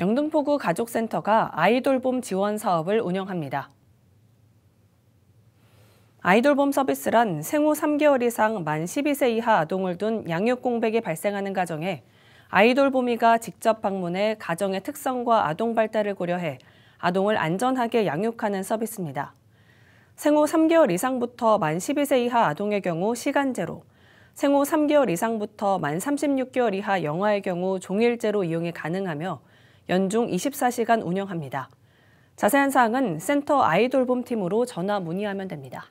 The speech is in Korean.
영등포구 가족센터가 아이돌봄 지원 사업을 운영합니다. 아이돌봄 서비스란 생후 3개월 이상 만 12세 이하 아동을 둔 양육 공백이 발생하는 가정에 아이돌봄이가 직접 방문해 가정의 특성과 아동 발달을 고려해 아동을 안전하게 양육하는 서비스입니다. 생후 3개월 이상부터 만 12세 이하 아동의 경우 시간제로, 생후 3개월 이상부터 만 36개월 이하 영아의 경우 종일제로 이용이 가능하며 연중 24시간 운영합니다. 자세한 사항은 센터 아이돌봄팀으로 전화 문의하면 됩니다.